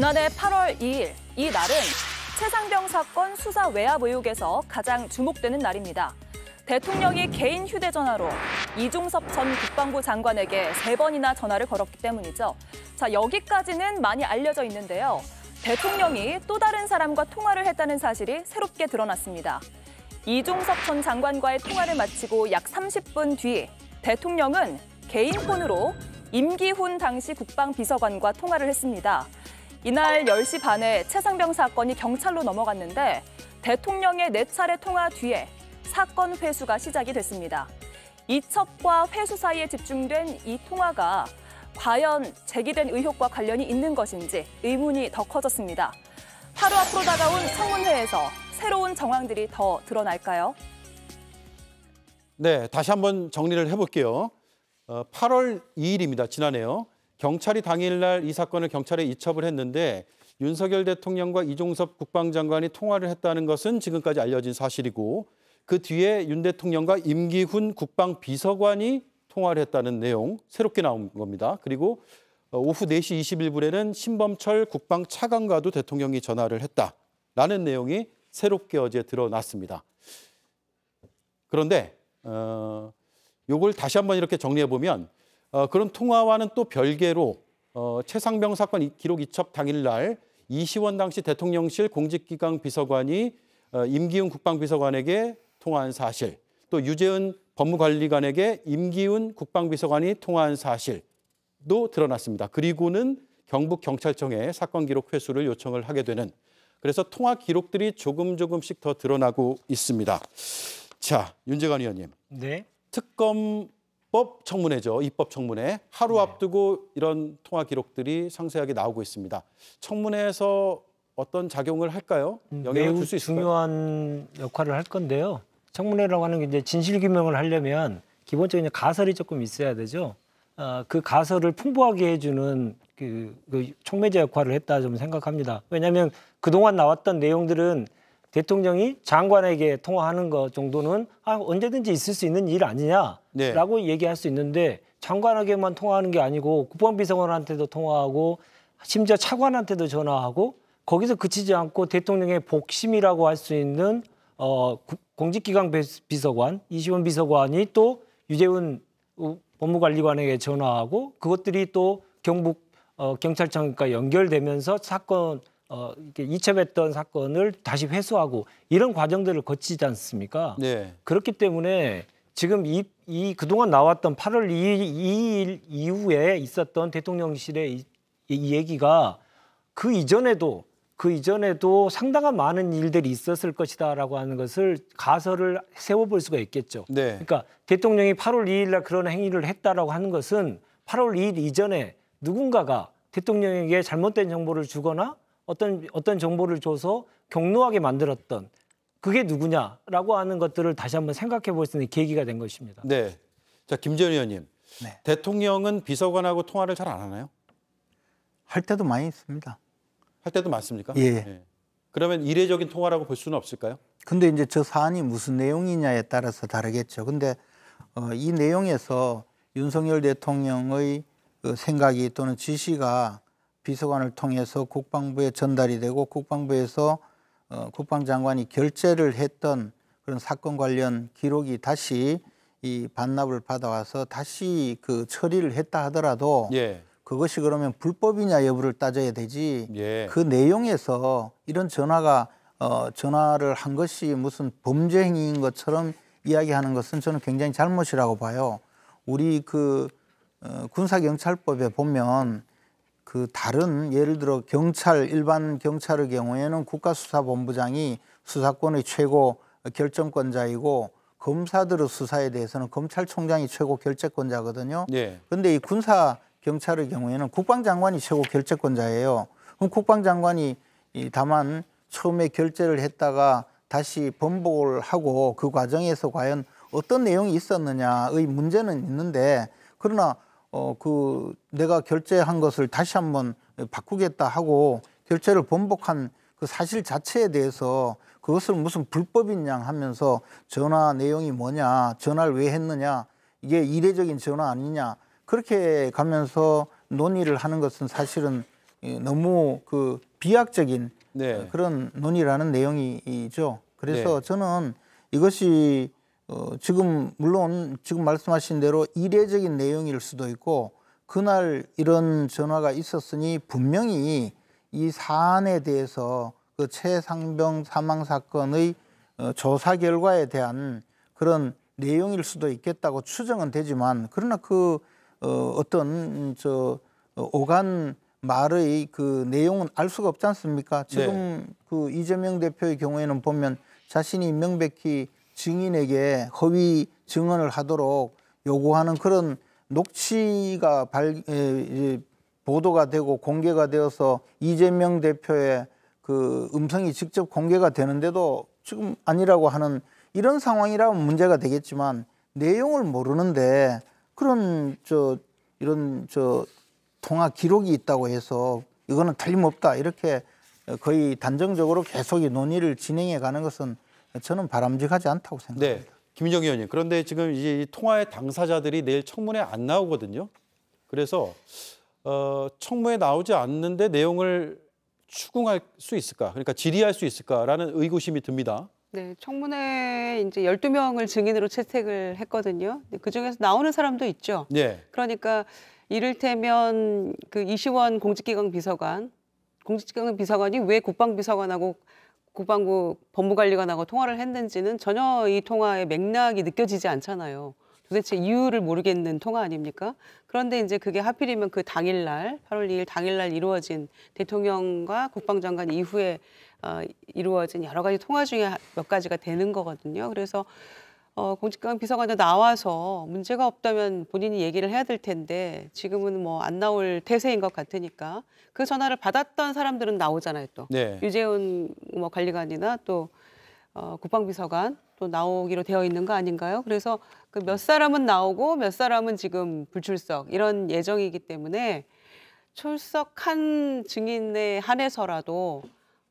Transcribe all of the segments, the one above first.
지난해 8월 2일, 이 날은 최상병 사건 수사 외압 의혹에서 가장 주목되는 날입니다. 대통령이 개인 휴대전화로 이종섭 전 국방부 장관에게 세 번이나 전화를 걸었기 때문이죠. 자, 여기까지는 많이 알려져 있는데요. 대통령이 또 다른 사람과 통화를 했다는 사실이 새롭게 드러났습니다. 이종섭 전 장관과의 통화를 마치고 약 30분 뒤 대통령은 개인 폰으로 임기훈 당시 국방비서관과 통화를 했습니다. 이날 10시 반에 최상병 사건이 경찰로 넘어갔는데 대통령의 네 차례 통화 뒤에 사건 회수가 시작이 됐습니다. 이첩과 회수 사이에 집중된 이 통화가 과연 제기된 의혹과 관련이 있는 것인지 의문이 더 커졌습니다. 하루 앞으로 다가온 청문회에서 새로운 정황들이 더 드러날까요? 네, 다시 한번 정리를 해볼게요. 8월 어, 2일입니다. 지난해요. 경찰이 당일날 이 사건을 경찰에 이첩을 했는데 윤석열 대통령과 이종섭 국방장관이 통화를 했다는 것은 지금까지 알려진 사실이고 그 뒤에 윤 대통령과 임기훈 국방비서관이 통화를 했다는 내용 새롭게 나온 겁니다. 그리고 어, 오후 4시 21분에는 신범철 국방차관과도 대통령이 전화를 했다라는 내용이 새롭게 어제 드러났습니다. 그런데 어, 이걸 다시 한번 이렇게 정리해 보면 어, 그런 통화와는 또 별개로 어, 최상병 사건 기록 이첩 당일날 이시원 당시 대통령실 공직기강 비서관이 어, 임기훈 국방비서관에게 통화한 사실, 또 유재은 법무관리관에게 임기훈 국방비서관이 통화한 사실도 드러났습니다. 그리고는 경북경찰청에 사건 기록 회수를 요청을 하게 되는 그래서 통화 기록들이 조금 조금씩 더 드러나고 있습니다. 자, 윤재관 의원님. 네. 특검 입법 청문회죠. 입법 청문회. 하루 네. 앞두고 이런 통화 기록들이 상세하게 나오고 있습니다. 청문회에서 어떤 작용을 할까요? 음, 영향을 줄수 있을까요? 중요한 역할을 할 건데요. 청문회라고 하는 게 이제 진실 규명을 하려면 기본적인 가설이 조금 있어야 되죠. 어, 그 가설을 풍부하게 해주는 그, 그 총매제 역할을 했다 좀 생각합니다. 왜냐하면 그동안 나왔던 내용들은 대통령이 장관에게 통화하는 것 정도는 아, 언제든지 있을 수 있는 일 아니냐라고 네. 얘기할 수 있는데 장관에게만 통화하는 게 아니고 국방비서관한테도 통화하고 심지어 차관한테도 전화하고 거기서 그치지 않고 대통령의 복심이라고 할 수 있는 어, 공직기강 비서관 이시원 비서관이 또 유재훈 법무관리관에게 전화하고 그것들이 또 경북 어, 경찰청과 연결되면서 사건 어, 이렇게 이첩했던 사건을 다시 회수하고 이런 과정들을 거치지 않습니까? 네. 그렇기 때문에 지금 이, 이 그동안 나왔던 8월 2일, 2일 이후에 있었던 대통령실의 이, 이 얘기가 그 이전에도 그 이전에도 상당한 많은 일들이 있었을 것이다라고 하는 것을 가설을 세워볼 수가 있겠죠. 네. 그러니까 대통령이 8월 2일날 그런 행위를 했다라고 하는 것은 8월 2일 이전에 누군가가 대통령에게 잘못된 정보를 주거나 어떤 어떤 정보를 줘서 경로하게 만들었던 그게 누구냐라고 하는 것들을 다시 한번 생각해 볼 수 있는 계기가 된 것입니다. 네. 자, 김재현 의원님. 네. 대통령은 비서관하고 통화를 잘 안 하나요? 할 때도 많이 있습니다. 할 때도 많습니까? 예. 예. 그러면 이례적인 통화라고 볼 수는 없을까요? 근데 이제 저 사안이 무슨 내용이냐에 따라서 다르겠죠. 근데 어, 이 내용에서 윤석열 대통령의 그 생각이 또는 지시가 비서관을 통해서 국방부에 전달이 되고 국방부에서 어, 국방장관이 결재를 했던 그런 사건 관련 기록이 다시 이 반납을 받아와서 다시 그 처리를 했다 하더라도 예. 그것이 그러면 불법이냐 여부를 따져야 되지 예. 그 내용에서 이런 전화가 어, 전화를 한 것이 무슨 범죄 행위인 것처럼 이야기하는 것은 저는 굉장히 잘못이라고 봐요. 우리 그 어, 군사경찰법에 보면 그 다른 예를 들어 경찰 일반 경찰의 경우에는 국가수사본부장이 수사권의 최고 결정권자이고 검사들의 수사에 대해서는 검찰총장이 최고 결정권자거든요 네. 그런데 예. 이 군사 경찰의 경우에는 국방장관이 최고 결정권자예요 그럼 국방장관이 다만 처음에 결재를 했다가 다시 번복을 하고 그 과정에서 과연 어떤 내용이 있었느냐의 문제는 있는데 그러나 어, 그 내가 결제한 것을 다시 한번 바꾸겠다 하고 결제를 번복한 그 사실 자체에 대해서 그것을 무슨 불법인 양 하면서 전화 내용이 뭐냐, 전화를 왜 했느냐, 이게 이례적인 전화 아니냐, 그렇게 가면서 논의를 하는 것은 사실은 너무 그 비약적인 네. 그런 논의라는 내용이죠. 그래서 네. 저는 이것이 어, 지금 물론 지금 말씀하신 대로 이례적인 내용일 수도 있고 그날 이런 전화가 있었으니 분명히 이 사안에 대해서 그 최상병 사망 사건의 어, 조사 결과에 대한 그런 내용일 수도 있겠다고 추정은 되지만 그러나 그 어, 어떤 저 어, 오간 말의 그 내용은 알 수가 없지 않습니까? 지금 네. 그 이재명 대표의 경우에는 보면 자신이 명백히 증인에게 허위 증언을 하도록 요구하는 그런 녹취가 발, 에, 보도가 되고 공개가 되어서 이재명 대표의 그 음성이 직접 공개가 되는데도 지금 아니라고 하는 이런 상황이라면 문제가 되겠지만 내용을 모르는데 그런 저 이런 저 통화 기록이 있다고 해서 이거는 틀림없다 이렇게 거의 단정적으로 계속 논의를 진행해 가는 것은 저는 바람직하지 않다고 생각합니다. 네. 김정 의원님, 그런데 지금 이제 통화의 당사자들이 내일 청문회 안 나오거든요. 그래서 어, 청문회 나오지 않는데 내용을 추궁할 수 있을까? 그러니까 질의할 수 있을까라는 의구심이 듭니다. 네, 청문회 이제 열두 명을 증인으로 채택을 했거든요. 그 중에서 나오는 사람도 있죠. 네. 그러니까 이를테면 그 이시원 공직기강 비서관, 공직기강 비서관이 왜 국방비서관하고 국방부 법무관리관하고 통화를 했는지는 전혀 이 통화의 맥락이 느껴지지 않잖아요. 도대체 이유를 모르겠는 통화 아닙니까? 그런데 이제 그게 하필이면 그 당일날, 8월 2일 당일날 이루어진 대통령과 국방장관 이후에 어, 이루어진 여러 가지 통화 중에 몇 가지가 되는 거거든요. 그래서 어, 공직관 비서관도 나와서 문제가 없다면 본인이 얘기를 해야 될 텐데 지금은 뭐 안 나올 태세인 것 같으니까 그 전화를 받았던 사람들은 나오잖아요 또 네. 유재훈 뭐 관리관이나 또 어, 국방비서관 또 나오기로 되어 있는 거 아닌가요? 그래서 그 몇 사람은 나오고 몇 사람은 지금 불출석 이런 예정이기 때문에 출석한 증인에 한해서라도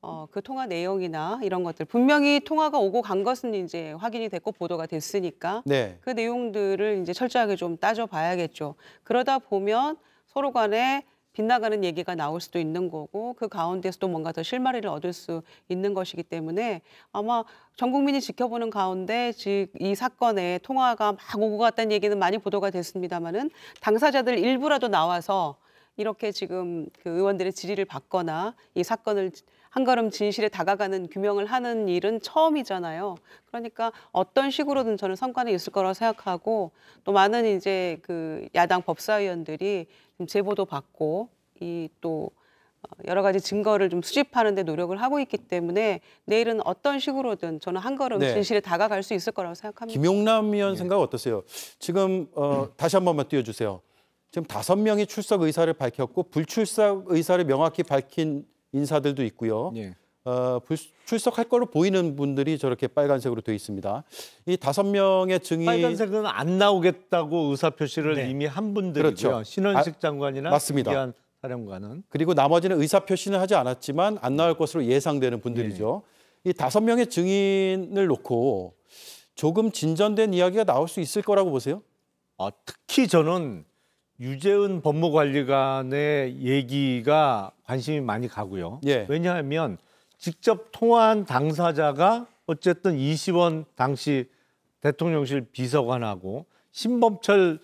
어, 그 통화 내용이나 이런 것들 분명히 통화가 오고 간 것은 이제 확인이 됐고 보도가 됐으니까 네. 그 내용들을 이제 철저하게 좀 따져봐야겠죠. 그러다 보면 서로 간에 빗나가는 얘기가 나올 수도 있는 거고 그 가운데서도 뭔가 더 실마리를 얻을 수 있는 것이기 때문에 아마 전 국민이 지켜보는 가운데 즉 이 사건에 통화가 막 오고 갔다는 얘기는 많이 보도가 됐습니다마는 당사자들 일부라도 나와서 이렇게 지금 그 의원들의 질의를 받거나 이 사건을 한 걸음 진실에 다가가는 규명을 하는 일은 처음이잖아요. 그러니까 어떤 식으로든 저는 성과는 있을 거라고 생각하고 또 많은 이제 그 야당 법사위원들이 제보도 받고 이또 어, 여러 가지 증거를 좀 수집하는데 노력을 하고 있기 때문에 내일은 어떤 식으로든 저는 한 걸음 네. 진실에 다가갈 수 있을 거라고 생각합니다. 김용남 위원 예. 생각 어떠세요? 지금 어, 음. 다시 한 번만 띄워주세요. 지금 다섯 명이 출석 의사를 밝혔고 불출석 의사를 명확히 밝힌 인사들도 있고요. 예. 어, 출석할 거로 보이는 분들이 저렇게 빨간색으로 돼 있습니다. 이 다섯 명의 증인 빨간색은 안 나오겠다고 의사 표시를 네. 이미 한 분들이고요. 그렇죠. 신원식 아, 장관이나 맞습니다. 사령관은 그리고 나머지는 의사 표시는 하지 않았지만 안 나올 것으로 예상되는 분들이죠. 예. 이 다섯 명의 증인을 놓고 조금 진전된 이야기가 나올 수 있을 거라고 보세요? 아, 특히 저는 유재은 법무관리관의 얘기가 관심이 많이 가고요. 예. 왜냐하면 직접 통화한 당사자가 어쨌든 2 0원 당시 대통령실 비서관하고 신범철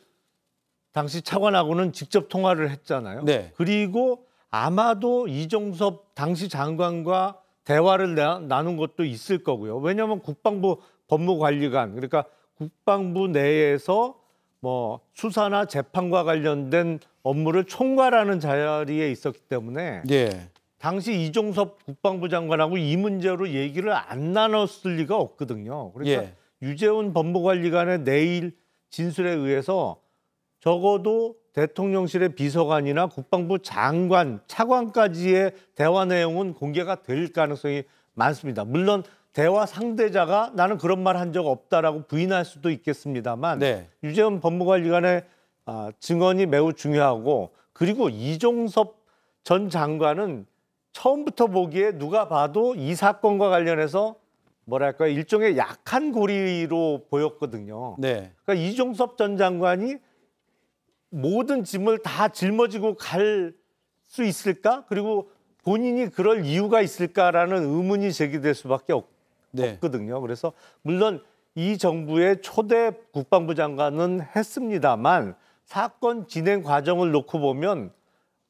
당시 차관하고는 직접 통화를 했잖아요. 네. 그리고 아마도 이종섭 당시 장관과 대화를 나, 나눈 것도 있을 거고요. 왜냐하면 국방부 법무관리관 그러니까 국방부 내에서 뭐 수사나 재판과 관련된 업무를 총괄하는 자리에 있었기 때문에 예. 당시 이종섭 국방부 장관하고 이 문제로 얘기를 안 나눴을 리가 없거든요. 그러니까 예. 유재훈 법무관리관의 내일 진술에 의해서 적어도 대통령실의 비서관이나 국방부 장관, 차관까지의 대화 내용은 공개가 될 가능성이 많습니다. 물론 대화 상대자가 나는 그런 말 한 적 없다라고 부인할 수도 있겠습니다만 네. 유재원 법무관리관의 아, 증언이 매우 중요하고 그리고 이종섭 전 장관은 처음부터 보기에 누가 봐도 이 사건과 관련해서 뭐랄까 일종의 약한 고리로 보였거든요. 네. 그러니까 이종섭 전 장관이 모든 짐을 다 짊어지고 갈 수 있을까? 그리고 본인이 그럴 이유가 있을까라는 의문이 제기될 수밖에 없, 네. 거든요 그래서 물론 이 정부의 초대 국방부 장관은 했습니다만 사건 진행 과정을 놓고 보면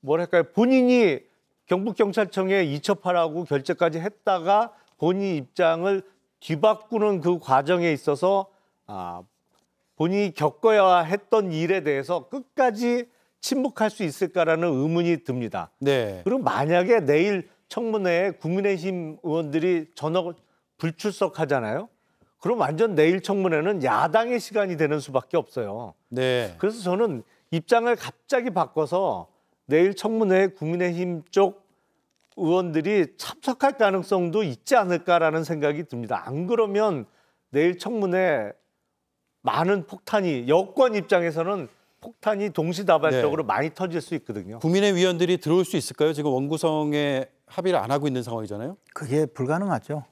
뭐랄까요 본인이 경북경찰청에 이첩하라고 결재까지 했다가 본인 입장을 뒤바꾸는 그 과정에 있어서 아, 본인이 겪어야 했던 일에 대해서 끝까지 침묵할 수 있을까라는 의문이 듭니다. 네. 그럼 만약에 내일 청문회에 국민의힘 의원들이 전역 불출석하잖아요. 그럼 완전 내일 청문회는 야당의 시간이 되는 수밖에 없어요. 네. 그래서 저는 입장을 갑자기 바꿔서 내일 청문회에 국민의힘 쪽 의원들이 참석할 가능성도 있지 않을까라는 생각이 듭니다. 안 그러면 내일 청문회 많은 폭탄이 여권 입장에서는 폭탄이 동시다발적으로 네. 많이 터질 수 있거든요. 국민의 위원들이 들어올 수 있을까요? 지금 원구성에 합의를 안 하고 있는 상황이잖아요. 그게 불가능하죠.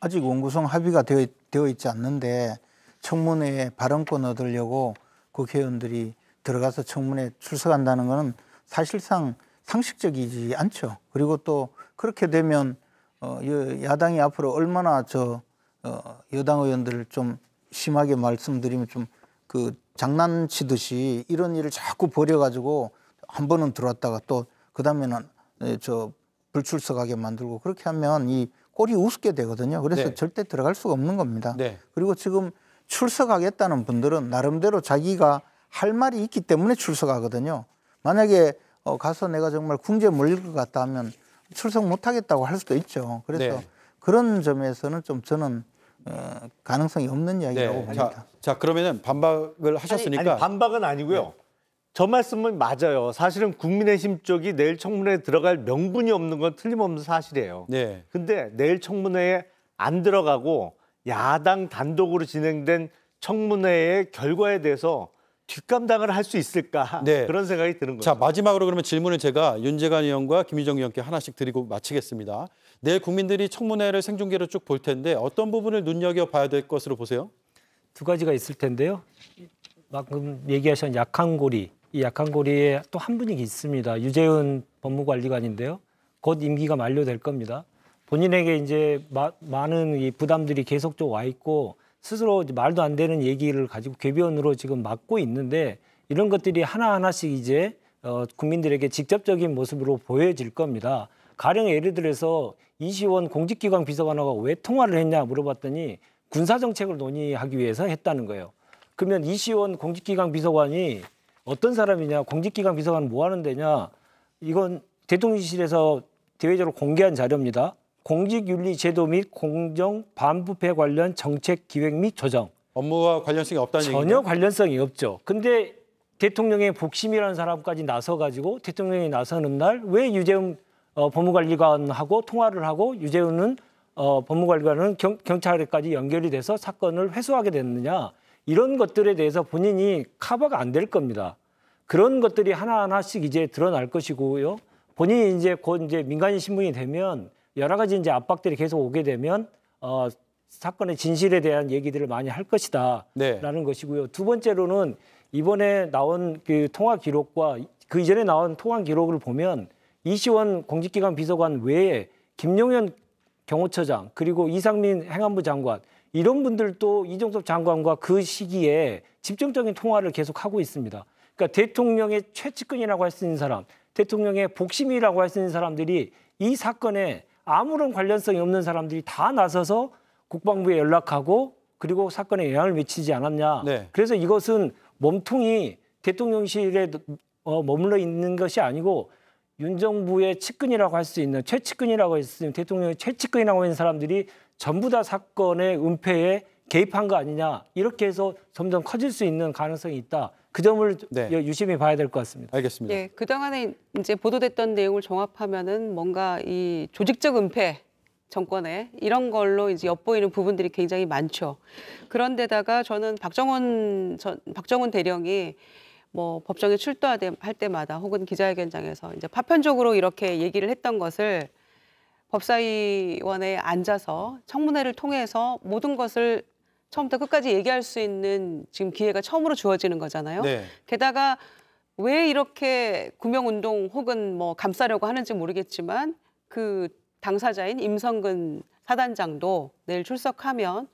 아직 원구성 합의가 되어, 되어 있지 않는데 청문회에 발언권 얻으려고 국회의원들이 들어가서 청문회 출석한다는 것은 사실상 상식적이지 않죠. 그리고 또 그렇게 되면 어, 야당이 앞으로 얼마나 저 어, 여당 의원들을 좀 심하게 말씀드리면 좀그 장난치듯이 이런 일을 자꾸 벌여가지고 한 번은 들어왔다가 또 그 다음에는 예, 저 불출석하게 만들고 그렇게 하면 이 꼴이 우습게 되거든요. 그래서 네. 절대 들어갈 수가 없는 겁니다. 네. 그리고 지금 출석하겠다는 분들은 나름대로 자기가 할 말이 있기 때문에 출석하거든요. 만약에 어, 가서 내가 정말 궁지에 몰릴 것 같다 하면 출석 못하겠다고 할 수도 있죠. 그래서 네. 그런 점에서는 좀 저는 어, 가능성이 없는 네. 이야기라고 봅니다. 자, 자, 그러면 반박을 하셨으니까 아니, 아니, 반박은 아니고요. 네. 저 말씀은 맞아요. 사실은 국민의힘 쪽이 내일 청문회에 들어갈 명분이 없는 건 틀림없는 사실이에요. 네. 근데 내일 청문회에 안 들어가고 야당 단독으로 진행된 청문회의 결과에 대해서 뒷감당을 할 수 있을까 네. 그런 생각이 드는 거죠. 자 마지막으로 그러면 질문을 제가 윤재관 의원과 김희정 의원께 하나씩 드리고 마치겠습니다. 내일 국민들이 청문회를 생중계로 쭉 볼 텐데 어떤 부분을 눈여겨봐야 될 것으로 보세요? 두 가지가 있을 텐데요. 방금 얘기하신 약한 고리, 이 약한 고리에 또 한 분이 있습니다. 유재은 법무관리관인데요. 곧 임기가 만료될 겁니다. 본인에게 이제 마, 많은 이 부담들이 계속적으로 와 있고 스스로 말도 안 되는 얘기를 가지고 궤변으로 지금 막고 있는데 이런 것들이 하나하나씩 이제 어, 국민들에게 직접적인 모습으로 보여질 겁니다. 가령 예를 들어서 이시원 공직기관 비서관하고 왜 통화를 했냐 물어봤더니 군사정책을 논의하기 위해서 했다는 거예요. 그러면 이시원 공직기관 비서관이 어떤 사람이냐, 공직기관 비서관은 뭐 하는 데냐, 이건 대통령실에서 대외적으로 공개한 자료입니다. 공직윤리제도 및 공정 반부패 관련 정책 기획 및 조정. 업무와 관련성이 없다는 얘기 전혀 얘기인가요? 관련성이 없죠. 근데 대통령의 복심이라는 사람까지 나서 가지고 대통령이 나서는 날 왜 유재웅 어, 법무관리관하고 통화를 하고 유재훈은 어, 법무관리관은 경, 경찰에까지 연결이 돼서 사건을 회수하게 됐느냐 이런 것들에 대해서 본인이 커버가 안 될 겁니다. 그런 것들이 하나하나씩 이제 드러날 것이고요. 본인이 이제 곧 이제 민간인 신분이 되면 여러 가지 이제 압박들이 계속 오게 되면 어, 사건의 진실에 대한 얘기들을 많이 할 것이다라는 네. 것이고요. 두 번째로는 이번에 나온 그 통화 기록과 그 이전에 나온 통화 기록을 보면 이시원 공직기관 비서관 외에 김용현 경호처장 그리고 이상민 행안부 장관 이런 분들도 이종섭 장관과 그 시기에 집중적인 통화를 계속하고 있습니다. 그러니까 대통령의 최측근이라고 할 수 있는 사람, 대통령의 복심이라고 할 수 있는 사람들이 이 사건에 아무런 관련성이 없는 사람들이 다 나서서 국방부에 연락하고 그리고 사건에 영향을 미치지 않았냐. 네. 그래서 이것은 몸통이 대통령실에 어, 머물러 있는 것이 아니고 윤 정부의 측근이라고 할 수 있는 최측근이라고 했으있 대통령의 최측근이라고 하는 사람들이 전부 다 사건의 은폐에 개입한 거 아니냐 이렇게 해서 점점 커질 수 있는 가능성이 있다. 그 점을 네. 예, 유심히 봐야 될 것 같습니다. 알겠습니다. 예, 그동안에 이제 보도됐던 내용을 종합하면은 뭔가 이 조직적 은폐 정권에 이런 걸로 이제 엿보이는 부분들이 굉장히 많죠. 그런데다가 저는 박정원 전 박정원 대령이 뭐 법정에 출두할 때마다 혹은 기자회견장에서 이제 파편적으로 이렇게 얘기를 했던 것을 법사위원회에 앉아서 청문회를 통해서 모든 것을 처음부터 끝까지 얘기할 수 있는 지금 기회가 처음으로 주어지는 거잖아요. 네. 게다가 왜 이렇게 구명운동 혹은 뭐 감싸려고 하는지 모르겠지만 그 당사자인 임성근 사단장도 내일 출석하면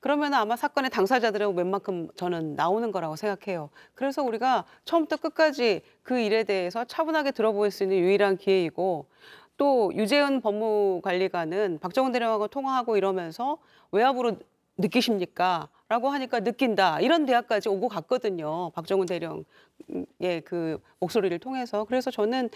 그러면 아마 사건의 당사자들은 웬만큼 저는 나오는 거라고 생각해요. 그래서 우리가 처음부터 끝까지 그 일에 대해서 차분하게 들어볼 수 있는 유일한 기회이고 또 유재은 법무관리관은 박정훈 대령하고 통화하고 이러면서 외압으로 느끼십니까? 라고 하니까 느낀다. 이런 대학까지 오고 갔거든요. 박정훈 대령의 그 목소리를 통해서. 그래서 저는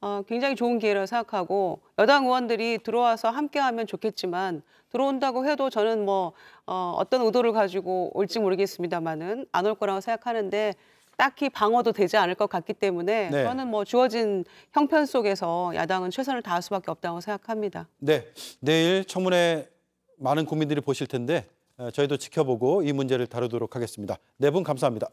어, 굉장히 좋은 기회라 생각하고 여당 의원들이 들어와서 함께하면 좋겠지만 들어온다고 해도 저는 뭐 어, 어떤 의도를 가지고 올지 모르겠습니다만은 안 올 거라고 생각하는데 딱히 방어도 되지 않을 것 같기 때문에 네. 저는 뭐 주어진 형편 속에서 야당은 최선을 다할 수밖에 없다고 생각합니다. 네, 내일 청문회 많은 국민들이 보실 텐데 어, 저희도 지켜보고 이 문제를 다루도록 하겠습니다. 네 분 감사합니다.